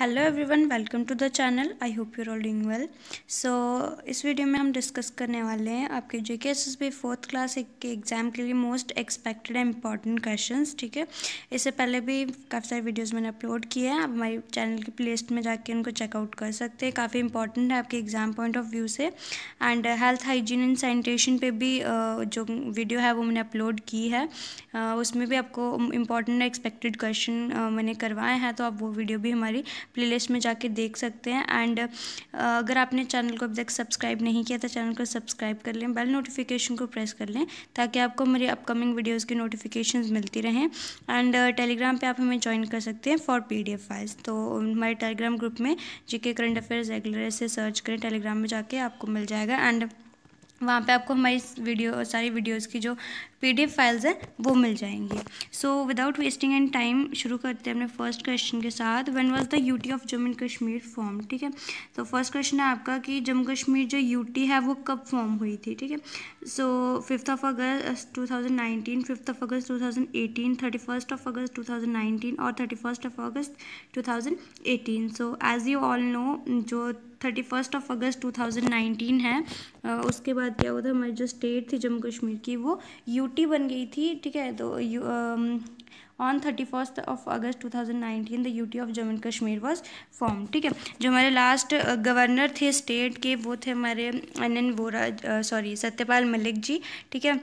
Hello everyone welcome to the channel I hope you're all doing well so इस video में हम discuss करने वाले हैं आपके J K S S B fourth class के एग्ज़ाम के लिए most expected and important question ठीक है इससे पहले भी काफ़ी सारे वीडियोस मैंने अपलोड किए हैं आप हमारी चैनल की प्ले में जाके उनको चेकआउट कर सकते हैं काफ़ी इंपॉर्टेंट है आपके एग्ज़ाम पॉइंट ऑफ व्यू से and health hygiene and sanitation पर भी uh, जो वीडियो है वो मैंने अपलोड की है uh, उसमें भी आपको इम्पॉर्टेंट एक्सपेक्टेड क्वेश्चन मैंने करवाए हैं तो आप वो वीडियो भी हमारी प्लेलिस्ट में जाके देख सकते हैं एंड अगर आपने चैनल को अभी तक सब्सक्राइब नहीं किया तो चैनल को सब्सक्राइब कर लें बेल नोटिफिकेशन को प्रेस कर लें ताकि आपको मेरी अपकमिंग वीडियोज़ की नोटिफिकेशन मिलती रहें एंड टेलीग्राम पर आप हमें ज्वाइन कर सकते हैं फॉर पी फाइल्स तो हमारे टेलीग्राम ग्रुप में जी करंट अफेयर्स रेगुलर से सर्च करें टेलीग्राम में जाके आपको मिल जाएगा एंड वहाँ पे आपको हमारी वीडियो सारी वीडियोस की जो पीडीएफ फाइल्स हैं वो मिल जाएंगी so without wasting and time शुरू करते हैं अपने फर्स्ट क्वेश्चन के साथ when was the UT of Jammu and Kashmir form ठीक है तो फर्स्ट क्वेश्चन है आपका कि जम्मू कश्मीर जो यूटी है वो कब फॉर्म हुई थी ठीक है so fifth of August two thousand nineteen fifth of August two thousand eighteen thirty first of August two thousand nineteen और thirty first of August two thousand eighteen so as you all know जो thirty first of August two thousand nineteen है आ, उसके बाद क्या हुआ था हमारी जो स्टेट थी जम्मू कश्मीर की वो यूटी बन गई थी ठीक है तो you on thirty first of August two thousand nineteen the UT of Jammu and Kashmir was form ठीक है जो हमारे लास्ट गवर्नर थे स्टेट के वो थे हमारे N N Vohra sorry Satyapal Malik ji ठीक है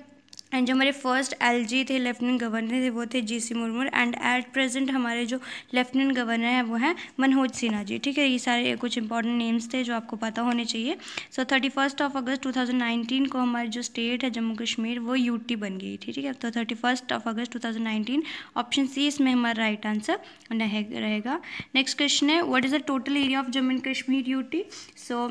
एंड जो हमारे फर्स्ट एलजी थे लेफ्टिनेंट गवर्नर थे वो थे GC Murmu and at present हमारे जो लेफ्टिनेंट गवर्नर हैं वो हैं मनोज सिन्हा जी ठीक है ये सारे कुछ इंपॉर्टेंट नेम्स थे जो आपको पता होने चाहिए so thirty first of August nineteen को हमारी जो स्टेट है जम्मू कश्मीर वो यूटी बन गई थी ठीक है तो thirty first of August 2019 option C इसमें हमारा राइट आंसर रहेगा नेक्स्ट क्वेश्चन है what is the total area of Jammu and Kashmir U so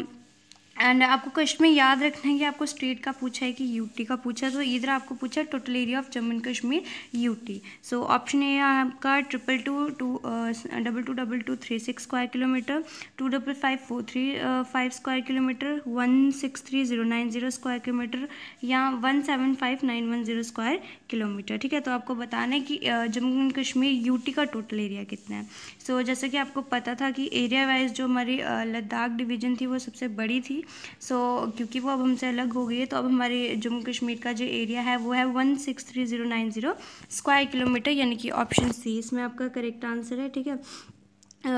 and आपको क्वेश्चन में याद रखना है कि आपको स्टेट का पूछा है कि यूटी का पूछा तो इधर आपको पूछा total area of Jammu and Kashmir UT so option A आपका triple two two double two double two three six square kilometer two double five four three five square kilometer one six three zero nine zero square kilometer या one seven five nine one zero square kilometer ठीक है तो आपको बताना है कि Jammu and Kashmir UT का total area कितना है सो so, जैसे कि आपको पता था कि एरिया वाइज जो हमारी uh, लद्दाख डिवीजन थी वो सबसे बड़ी थी सो so, क्योंकि वो अब हमसे अलग हो गई है तो अब हमारे जम्मू कश्मीर का जो एरिया है वो है one six three zero nine zero square kilometer यानी कि ऑप्शन सी इसमें आपका करेक्ट आंसर है ठीक है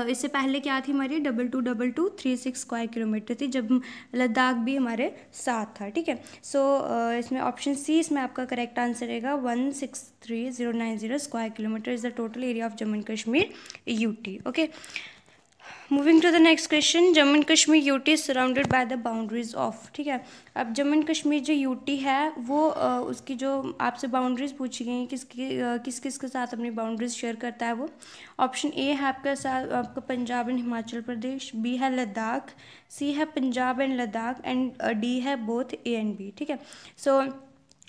इससे पहले क्या थी हमारी double two double two three six square kilometer थी जब लद्दाख भी हमारे साथ था ठीक है सो इसमें ऑप्शन सी इसमें आपका करेक्ट आंसर रहेगा one six three zero nine zero square kilometer is the total area of Jammu and Kashmir UT okay moving to the next question Jammu and Kashmir UT is surrounded by the boundaries of ठीक है अब Jammu and Kashmir जो UT है वो उसकी जो आपसे boundaries पूछी गई किसकी किस किस के साथ अपनी बाउंड्रीज शेयर करता है वो ऑप्शन ए है आपका साथ आपका पंजाब एंड हिमाचल प्रदेश बी है लद्दाख सी है Punjab and Ladakh and D है बोथ ए एंड बी ठीक है सो so,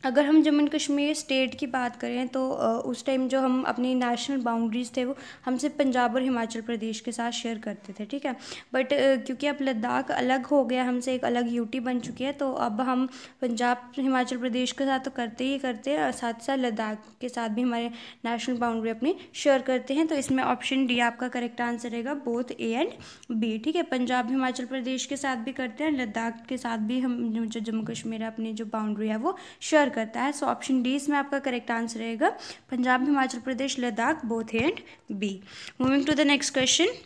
अगर हम जम्मू एंड कश्मीर स्टेट की बात करें तो उस टाइम जो हम अपनी नेशनल बाउंड्रीज़ थे वो हम सिर्फ पंजाब और हिमाचल प्रदेश के साथ शेयर करते थे ठीक है बट क्योंकि अब लद्दाख अलग हो गया हमसे एक अलग यूटी बन चुकी है तो अब हम पंजाब हिमाचल प्रदेश के साथ तो करते ही करते हैं और साथ साथ लद्दाख के साथ भी हमारे नेशनल बाउंड्री अपनी शेयर करते हैं तो इसमें ऑप्शन डी आपका करेक्ट आंसर रहेगा बोथ ए एंड बी ठीक है पंजाब हिमाचल प्रदेश के साथ भी करते हैं लद्दाख के साथ भी हम जो जम्मू कश्मीर अपनी जो बाउंड्री है वो शेयर कवर करता है सो ऑप्शन डी इसमें आपका करेक्ट आंसर रहेगा Punjab Himachal Pradesh Ladakh both and B moving to the next question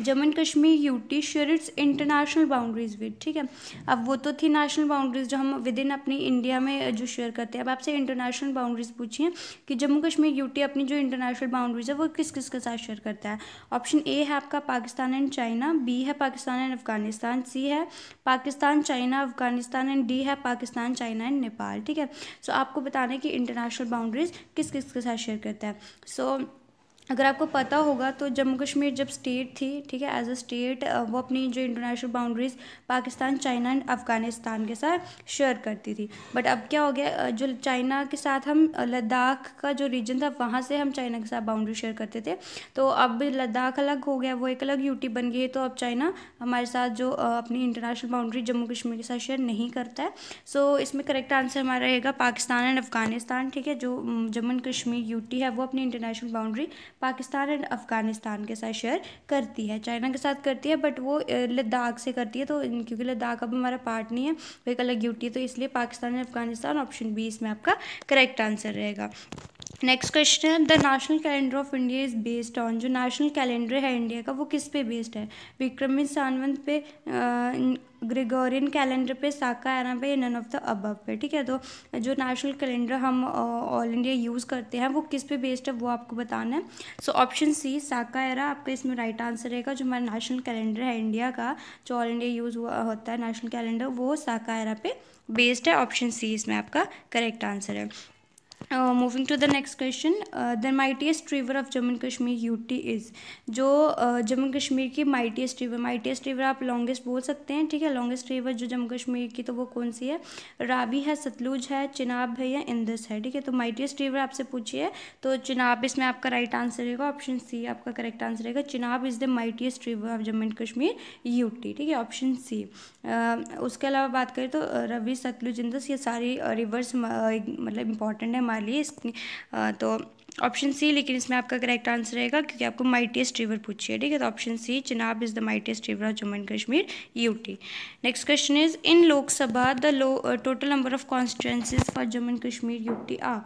Jammu and Kashmir UT share its international boundaries with ठीक है अब वो तो थी नेशनल बाउंड्रीज जो हम विद इन अपनी इंडिया में जो शेयर करते हैं अब आपसे इंटरनेशनल बाउंड्रीज पूछिए कि जम्मू कश्मीर यूटी अपनी जो इंटरनेशनल बाउंड्रीज है वो किस किस के साथ शेयर करता है ऑप्शन ए है आपका पाकिस्तान एंड चाइना बी है पाकिस्तान एंड अफगानिस्तान सी है Pakistan China Afghanistan and D है पाकिस्तान चाइना एंड नेपाल ठीक है सो so, आपको बताना है कि इंटरनेशनल बाउंड्रीज किस किस के साथ शेयर करता है सो so, अगर आपको पता होगा तो जम्मू कश्मीर जब स्टेट थी ठीक है एज अ स्टेट वो अपनी जो international boundaries Pakistan China and Afghanistan के साथ शेयर करती थी बट अब क्या हो गया जो चाइना के साथ हम लद्दाख का जो रीजन था वहाँ से हम चाइना के साथ बाउंड्री शेयर करते थे तो अब लद्दाख अलग हो गया वो एक अलग यूटी बन गई है तो अब चाइना हमारे साथ जो अपनी इंटरनेशनल बाउंड्री जम्मू कश्मीर के साथ शेयर नहीं करता है सो so, इसमें करेक्ट आंसर हमारा रहेगा पाकिस्तान एंड अफ़गानिस्तान ठीक है जो जम्मू कश्मीर यूटी है वो अपनी international boundary Pakistan and Afghanistan के साथ शेयर करती है चाइना के साथ करती है बट वो लद्दाख से करती है तो क्योंकि लद्दाख अब हमारा पार्ट नहीं है वो एक अलग यूटी है तो इसलिए Pakistan and Afghanistan option B इसमें आपका करेक्ट आंसर रहेगा नेक्स्ट क्वेश्चन है the national calendar of India is based on जो नेशनल कैलेंडर है इंडिया का वो किस पे बेस्ड है विक्रमी सानवंत पे ग्रेगोरियन कैलेंडर पे साका एरा पे नन ऑफ द अब पे ठीक है तो जो नेशनल कैलेंडर हम ऑल इंडिया यूज़ करते हैं वो किस पे बेस्ड है वो आपको बताना है सो ऑप्शन सी साका एरा आपका इसमें राइट आंसर रहेगा जो हमारा नेशनल कैलेंडर है इंडिया का जो ऑल इंडिया यूज़ हुआ होता है नेशनल कैलेंडर वो साका एरा पे बेस्ड है ऑप्शन सी इसमें आपका करेक्ट आंसर है moving to the next question the mightiest river of Jammu of jammu and kashmir ut जो जम्मू uh, कश्मीर की माइटियस्ट रिवर माइटियस्ट रिवर आप लॉन्गेस्ट बोल सकते हैं ठीक है लॉन्गेस्ट रिवर जो जम्मू कश्मीर की तो वो कौन सी है राबी है सतलुज है चिनाब है या इंदस है ठीक है तो माइटीएस्ट रिवर आपसे पूछिए तो चिनाब इसमें आपका राइट आंसर रहेगा ऑप्शन सी आपका करेक्ट आंसर रहेगा Chenab is the mightiest river of Jammu and Kashmir UT ठीक है ऑप्शन सी uh, उसके अलावा बात करें तो uh, रवि सतलुज इंदस ये सारी रिवर्स मतलब इंपॉर्टेंट है हमारे तो ऑप्शन सी लेकिन इसमें आपका करेक्ट आंसर रहेगा क्योंकि आपको माइटेस्ट रिवर पूछिए ठीक है तो option C Chenab is the mightiest river of Jammu and Kashmir UT next question is in Lok Sabha the लो total number of constituencies for Jammu and Kashmir UT आ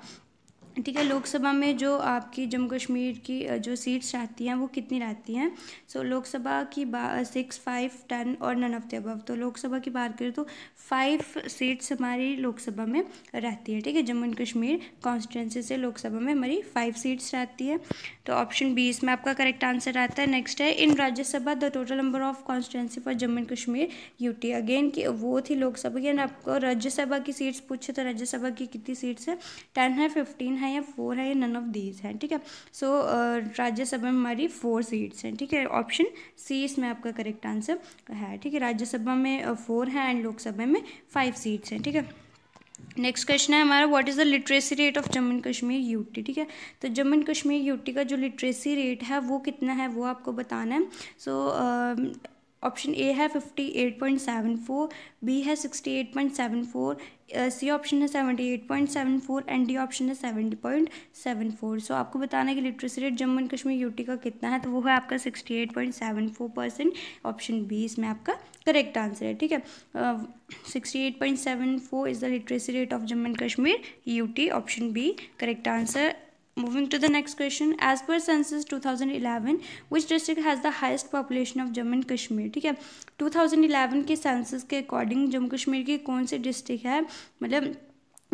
ठीक है लोकसभा में जो आपकी जम्मू कश्मीर की जो सीट्स रहती हैं वो कितनी रहती हैं सो so, लोकसभा की सिक्स फाइव टेन और नन ऑफ द अबव तो लोकसभा की बात करें तो फाइव सीट्स हमारी लोकसभा में रहती है ठीक है जम्मू एंड कश्मीर कॉन्स्टिट्यूंसी से लोकसभा में हमारी फाइव सीट्स रहती है तो ऑप्शन बी इसमें आपका करेक्ट आंसर आता है नेक्स्ट है in Rajya Sabha the total number of constituency for Jammu and Kashmir UT again की वो थी लोकसभा की एंड आपको राज्यसभा की सीट्स पूछे तो राज्यसभा की कितनी सीट्स है टेन है फिफ्टीन है है या फोर है या नन ऑफ दीज है ठीक है सो uh, राज्यसभा में हमारी फोर सीट्स हैं ठीक है ऑप्शन सी इसमें आपका करेक्ट आंसर है ठीक है राज्यसभा में फोर है एंड लोकसभा में फाइव सीट्स हैं ठीक है नेक्स्ट क्वेश्चन है हमारा what is the literacy rate of Jammu and Kashmir UT ठीक है तो जम्मू एंड कश्मीर यूटी का जो लिटरेसी रेट है वो कितना है वो आपको बताना है so so, uh, option A है fifty eight point seven four B है sixty eight point seven four C option है seventy eight point seven four and D option है seventy point seven four so आपको बताना है कि literacy rate Jammu and Kashmir UT का कितना है तो वो है आपका sixty eight point seven four percent option B इसमें आपका करेक्ट आंसर है ठीक है sixty eight point seven four is the literacy rate of Jammu and Kashmir UT option B correct answer Moving to the next question, as per census 2011, which district has the highest population of Jammu and Kashmir? ठीक है 2011 के census के according Jammu Kashmir की कौन सी district है मतलब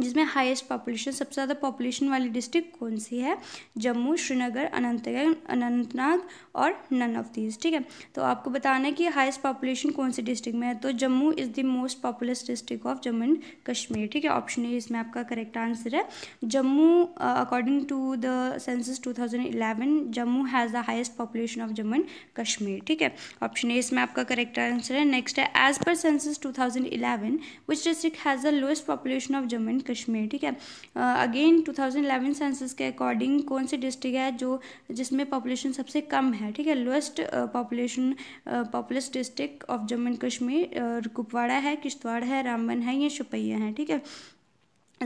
जिसमें highest population सबसे ज़्यादा पॉपुलेशन वाली डिस्ट्रिक्ट कौन सी है जम्मू श्रीनगर अनंतनाग अनंतनाग और नन ऑफ दीज ठीक है तो आपको बताना है कि हाईएस्ट पॉपुलेशन कौन सी डिस्ट्रिक्ट में है तो Jammu is the most populous district of Jammu and Kashmir ठीक है ऑप्शन ए इसमें आपका करेक्ट आंसर है Jammu according to the census two thousand eleven Jammu has the highest population of Jammu and Kashmir ठीक है ऑप्शन ए इसमें आपका करेक्ट आंसर है नेक्स्ट है as per census two thousand eleven district has the lowest population of Jammu and and Kashmir ठीक है again to eleven census के according कौन सी डिस्ट्रिक्ट है जो जिसमें पॉपुलेशन सबसे कम है ठीक है lowest population populous district of Jammu and Kashmir Kupwara है किश्तवाड़ है रामबन है या शुपैया है ठीक है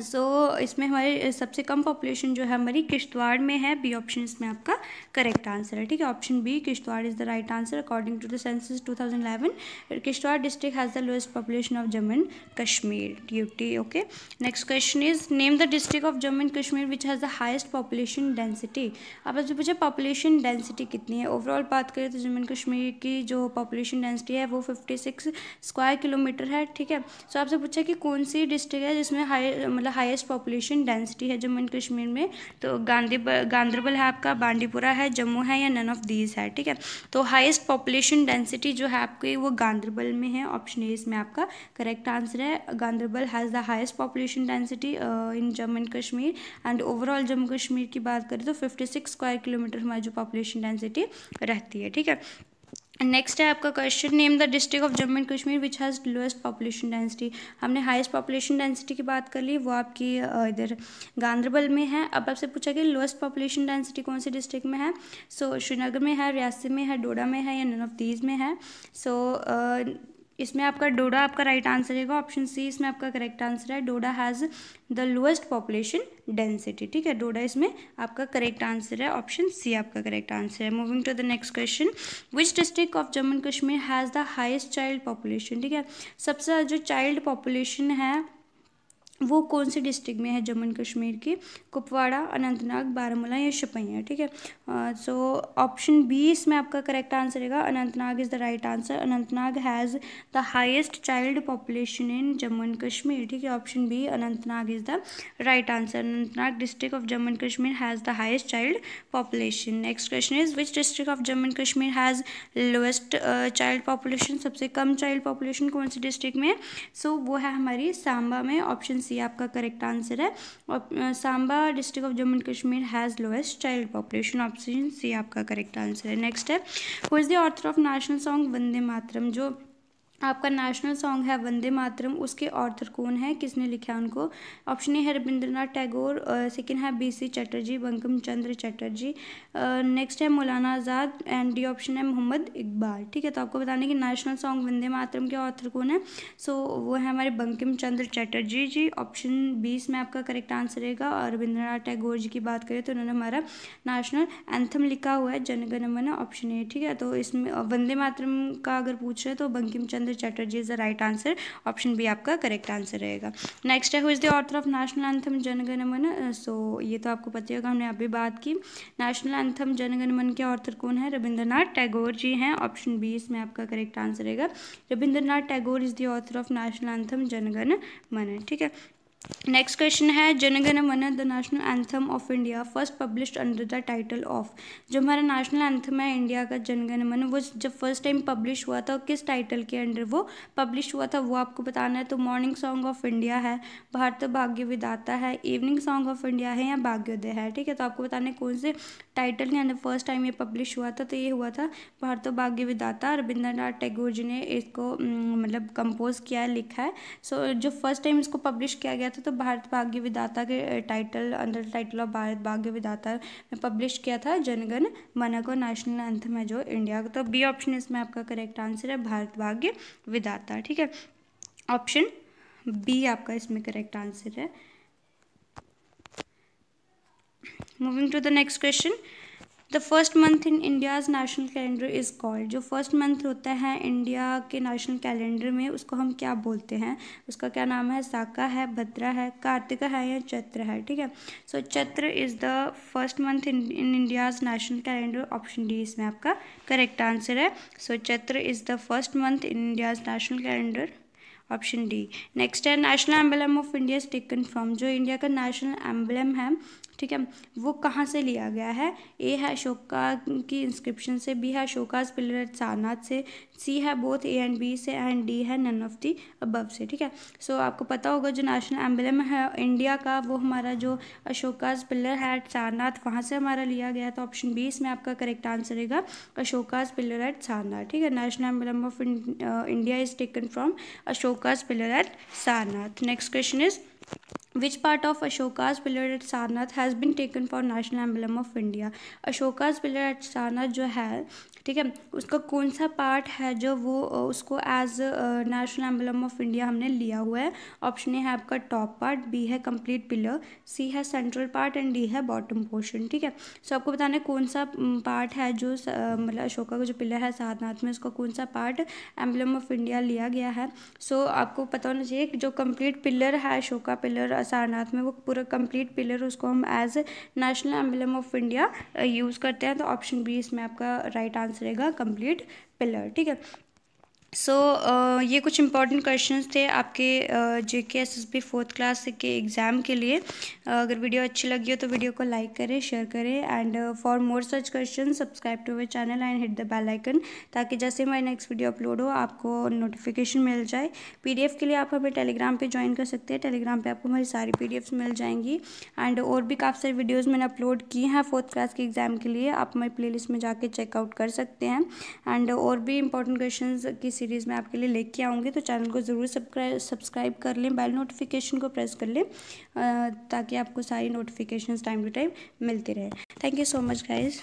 सो so, इसमें हमारे सबसे कम पॉपुलेशन जो है हमारी किश्तवाड़ में है बी ऑप्शन इसमें आपका करेक्ट आंसर है ठीक है option B Kishtwar is the right answer according to the census 2011 Kishtwar district has the lowest population of Jammu and Kashmir UT okay next question is name the district of Jammu and Kashmir which has the highest population density आप आपसे पूछे population density कितनी है overall बात करें तो Jammu and Kashmir की जो पॉपुलेशन डेंसिटी है वो फिफ्टी स्क्वायर किलोमीटर है ठीक है सो so, आपसे पूछा कि कौन सी डिस्ट्रिक्ट है जिसमें हाई मतलब मतलब हाईएस्ट पॉपुलेशन डेंसिटी है जम्मू एंड कश्मीर में तो गांधी गांधरबल है आपका बांडीपुरा है जम्मू है या नन ऑफ दीज है ठीक है तो हाईएस्ट पॉपुलेशन डेंसिटी जो है आपकी वो गांधरबल में है ऑप्शन ए इसमें आपका करेक्ट आंसर है Ganderbal has the highest population density in Jammu and Kashmir and overall Jammu Kashmir की बात करें तो फिफ्टी स्क्वायर किलोमीटर हमारी जो पॉपुलेशन डेंसिटी रहती है ठीक है नेक्स्ट है आपका question name the district of Jammu and Kashmir which has lowest population density हमने हाईएस्ट पॉपुलेशन डेंसिटी की बात कर ली वो आपकी इधर गांधरबल में है अब आपसे पूछा कि लोएस्ट पॉपुलेशन डेंसिटी कौन से डिस्ट्रिक्ट में है सो so, श्रीनगर में है रियासी में है डोडा में है या नन ऑफ दीज में है सो so, uh, इसमें आपका डोडा आपका राइट आंसर रहेगा ऑप्शन सी इसमें आपका करेक्ट आंसर है Doda has the lowest population density ठीक है डोडा इसमें आपका करेक्ट आंसर है ऑप्शन सी आपका करेक्ट आंसर है moving to the next question which district of Jammu and Kashmir has the highest child population ठीक है सबसे जो चाइल्ड पॉपुलेशन है वो कौन से डिस्ट्रिक्ट में है जम्मू कश्मीर की कुपवाड़ा अनंतनाग बारामूला या शिपैया ठीक है सो ऑप्शन बी इसमें आपका करेक्ट आंसर रहेगा Anantnag is the right answer Anantnag has the highest child population in Jammu and Kashmir ठीक है option B Anantnag is the right answer Anantnag district of Jammu and Kashmir has the highest child population next question is which district of Jammu and Kashmir has lowest child population सबसे कम child population कौन से district में सो so, वो है हमारी सांबा में ऑप्शन सी आपका करेक्ट आंसर है और Samba district of Jammu and Kashmir has lowest child population option C आपका करेक्ट आंसर है नेक्स्ट है वो is the author of national song Vande Mataram जो आपका नेशनल सॉन्ग है वंदे मातरम उसके ऑर्थर कौन है किसने लिखा उनको ऑप्शन ए है रविंद्रनाथ टैगोर सेकंड है बीसी चटर्जी बंकम चंद्र चटर्जी नेक्स्ट है मौलाना आज़ाद एंड डी ऑप्शन है मोहम्मद इकबाल ठीक है तो आपको बताने कि नेशनल सॉन्ग वंदे मातरम के ऑर्थर कौन है सो so, वो है हमारे बंकिम चंद्र चटर्जी जी ऑप्शन बीस में आपका करेक्ट आंसर रहेगा और रविंद्रनाथ टैगोर जी की बात करें तो उन्होंने हमारा नेशनल एंथम लिखा हुआ है जनगणमन ऑप्शन ए ठीक है तो इसमें वंदे मातरम का अगर पूछ रहे तो Bankim Chandra Rabindra Chatterjee is the right answer option B आपका करेक्ट आंसर रहेगा नेक्स्ट है who is the author of national anthem Jana Gana Mana so ये तो आपको पता होगा हमने अभी बात की नेशनल एंथम जनगणमन के ऑर्थर कौन है रविंद्रनाथ टैगोर जी हैं ऑप्शन बी इसमें आपका करेक्ट आंसर रहेगा Rabindranath Tagore is the author of national anthem Jana Gana Mana ठीक है नेक्स्ट क्वेश्चन है Jana Gana Mana the national anthem of India first published under the title of जो हमारा नेशनल एंथम है इंडिया का जनगण मन वो जब फर्स्ट टाइम पब्लिश हुआ था किस टाइटल के अंडर वो पब्लिश हुआ था वो आपको बताना है तो मॉर्निंग सॉन्ग ऑफ इंडिया है भारत भाग्य विदाता है इवनिंग सॉन्ग ऑफ इंडिया है या भाग्योदय है ठीक है तो आपको बताना है कौन से टाइटल अंदर फर्स्ट टाइम ये पब्लिश हुआ था तो ये हुआ था भारतो भाग्य विदाता रविंद्रनाथ टैगोर जी ने इसको मतलब कंपोज किया है लिखा है सो so, जो फर्स्ट टाइम इसको पब्लिश किया गया था तो भारत भाग्य विदाता के title under title of Bharat Bhagya Vidhata में पब्लिश किया था जनगण मन को नेशनल एंथम है जो इंडिया का तो बी ऑप्शन इसमें आपका करेक्ट आंसर है भारत भाग्य विदाता ठीक है ऑप्शन बी आपका इसमें करेक्ट आंसर है moving to the next question the first month in India's national calendar is called जो फर्स्ट मंथ होता है इंडिया के नेशनल कैलेंडर में उसको हम क्या बोलते हैं उसका क्या नाम है साका है भद्रा है कार्तिका है या चत्र है ठीक है so Chaitra is the first month in in India's national calendar option D इसमें आपका करेक्ट आंसर है so Chaitra is the first month in India's national calendar option D next है national emblem of India is taken from जो India का national emblem है ठीक है वो कहाँ से लिया गया है ए है अशोका की इंस्क्रिप्शन से बी है अशोकाज पिलर सारनाथ से सी है बोथ ए एंड बी से एंड डी है नन ऑफ दी अबव से ठीक है सो so, आपको पता होगा जो नेशनल एम्बलम है इंडिया का वो हमारा जो अशोकाज पिलर है एट सारनाथ वहाँ से हमारा लिया गया तो ऑप्शन बी इसमें आपका करेक्ट आंसर रहेगा अशोकाज पिलर एट सारनाथ ठीक है national emblem of India is taken from Ashoka's pillar at Sarnath next question is Which part of Ashoka's pillar at Sarnath has been taken for national emblem of India? Ashoka's pillar at Sarnath जो है ठीक है उसका कौन सा part है जो वो उसको as national emblem of India हमने लिया हुआ है ऑप्शन ए है आपका टॉप पार्ट बी है कंप्लीट पिलर सी है सेंट्रल पार्ट एंड डी है बॉटम पोर्शन ठीक है सो आपको बताना है कौन सा पार्ट है जो मतलब अशोका का जो पिलर है सारनाथ में उसका कौन सा पार्ट एम्बलम ऑफ इंडिया लिया गया है सो so, आपको पता होना चाहिए जो कंप्लीट पिलर है अशोका पिलर सारनाथ में वो पूरा कंप्लीट पिलर उसको हम as national emblem of India use करते हैं तो ऑप्शन बी इसमें आपका राइट आंसर रहेगा कंप्लीट पिलर ठीक है सो so, uh, ये कुछ इंपॉर्टेंट क्वेश्चंस थे आपके J uh, K S S B fourth class के एग्ज़ाम के लिए uh, अगर वीडियो अच्छी लगी हो तो वीडियो को लाइक करें शेयर करें and for more such question subscribe to our channel and hit the bell icon ताकि जैसे हमारी नेक्स्ट वीडियो अपलोड हो आपको नोटिफिकेशन मिल जाए पीडीएफ के लिए आप हमें टेलीग्राम पर ज्वाइन कर सकते हैं टेलीग्राम पर आपको हमारी सारी पी मिल जाएंगी एंड और भी काफ़ी सारी वीडियोज़ मैंने अपलोड की हैं फोर्थ क्लास के एग्ज़ाम के लिए आप हमारी प्ले में जाकर चेकआउट कर सकते हैं एंड और भी इंपॉर्टेंट क्वेश्चन की सीरीज़ में आपके लिए लेके आऊँगी तो चैनल को ज़रूर सब्सक्राइब कर लें बेल नोटिफिकेशन को प्रेस कर लें ताकि आपको सारी नोटिफिकेशन टाइम टू टाइम मिलती रहे thank you so much guys